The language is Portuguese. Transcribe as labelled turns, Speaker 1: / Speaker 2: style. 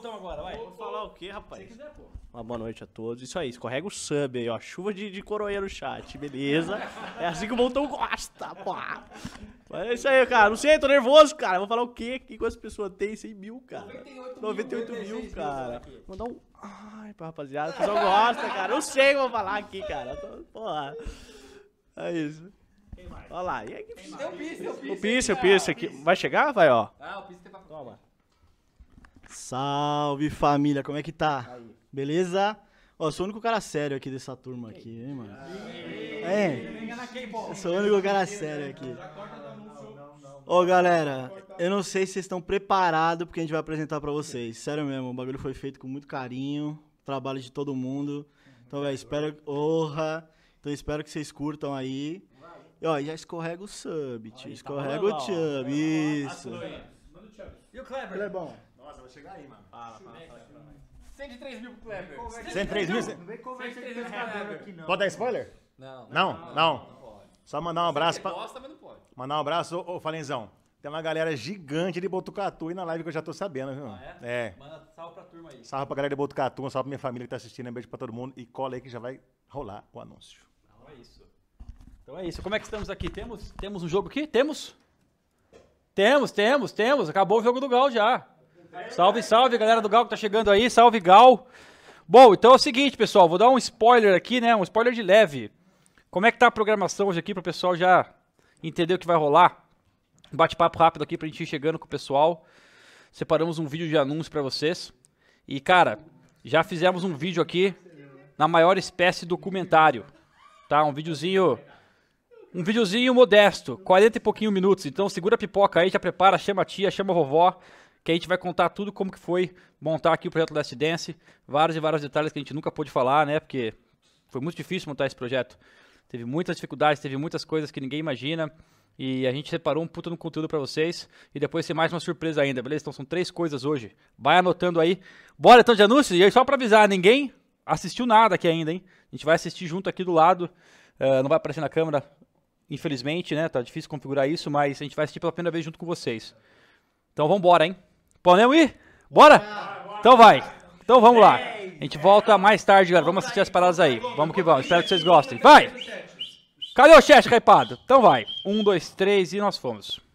Speaker 1: voltamos agora, vai. Vou falar o quê, rapaz? Se quiser, pô.
Speaker 2: Uma boa noite a todos. Isso aí, escorrega o sub aí, ó. Chuva de, de coroinha no chat, beleza? é assim que o Montão gosta, pô. Mas é isso aí, cara. Não sei, tô nervoso, cara. Vou falar o quê? Que as pessoas têm? 100 mil, cara. 98, 98 mil, mil cara. Vou mandar um... Ai, pra rapaziada. O pessoal gosta, cara. Não sei o que eu vou falar aqui, cara. Tô... Porra. É isso. Olha lá. E aí, Tem o Pisse, o Pisse. O Pisse, o Pisse aqui. Vai chegar? Vai, ó. Ah, o Pisse Salve família, como é que tá? Aí. Beleza? Ó, sou o único cara sério aqui dessa turma aqui, hein, mano? É, sou o único cara sério aqui. Ô, galera, eu não sei se vocês estão preparados porque a gente vai apresentar para vocês. Sério mesmo, o bagulho foi feito com muito carinho, trabalho de todo mundo. Então, velho, espero... Orra! Então, espero que vocês curtam aí. E, ó, já escorrega o sub, tio. Escorrega o chub, isso.
Speaker 1: E o Kleber? Clebão. Nossa, chegar
Speaker 2: aí, mano. Fala, fala, fala.
Speaker 1: 103 mil pro Kleber. 103 mil? Não vem conversar com mil aqui, não. Pode dar spoiler? Não, Não, não. pode. Só mandar um abraço Você pra. gosta, mas não pode. Mandar
Speaker 2: um abraço, ô, ô Falenzão. Tem uma galera gigante de Botucatu e na live que eu já tô sabendo, viu? Ah, é? é? Manda salve pra turma aí. Salve pra galera de Botucatu, um salve pra minha família que tá assistindo, um beijo pra todo mundo e cola aí que já vai
Speaker 1: rolar o anúncio. Então é isso. Então é isso. Como é que estamos aqui? Temos, temos um jogo aqui? Temos? Temos, temos, temos. Acabou o jogo do Gal já. Salve, salve, galera do Gal que tá chegando aí. Salve, Gal. Bom, então é o seguinte, pessoal. Vou dar um spoiler aqui, né? Um spoiler de leve. Como é que tá a programação hoje aqui para o pessoal já entender o que vai rolar? Um bate-papo rápido aqui pra gente ir chegando com o pessoal. Separamos um vídeo de anúncio para vocês. E, cara, já fizemos um vídeo aqui na maior espécie documentário, tá? Um videozinho um videozinho modesto, 40 e pouquinho minutos. Então segura a pipoca aí, já prepara, chama a tia, chama a vovó, que a gente vai contar tudo como que foi montar aqui o projeto Last Dance, vários e vários detalhes que a gente nunca pôde falar, né? Porque foi muito difícil montar esse projeto. Teve muitas dificuldades, teve muitas coisas que ninguém imagina. E a gente separou um puta no conteúdo para vocês. E depois tem mais uma surpresa ainda, beleza? Então são três coisas hoje. Vai anotando aí. Bora então de anúncios? E aí, só para avisar, ninguém assistiu nada aqui ainda, hein? A gente vai assistir junto aqui do lado. Uh, não vai aparecer na câmera, infelizmente, né? Tá difícil configurar isso, mas a gente vai assistir pela primeira vez junto com vocês. Então vambora, hein? Podemos ir? Bora? Então vai. Então vamos lá. A gente volta mais tarde, galera. Vamos assistir as paradas aí. Vamos que vamos. Espero que vocês gostem. Vai! Cadê o chat, caipado. Então vai. Um, dois, três e nós fomos.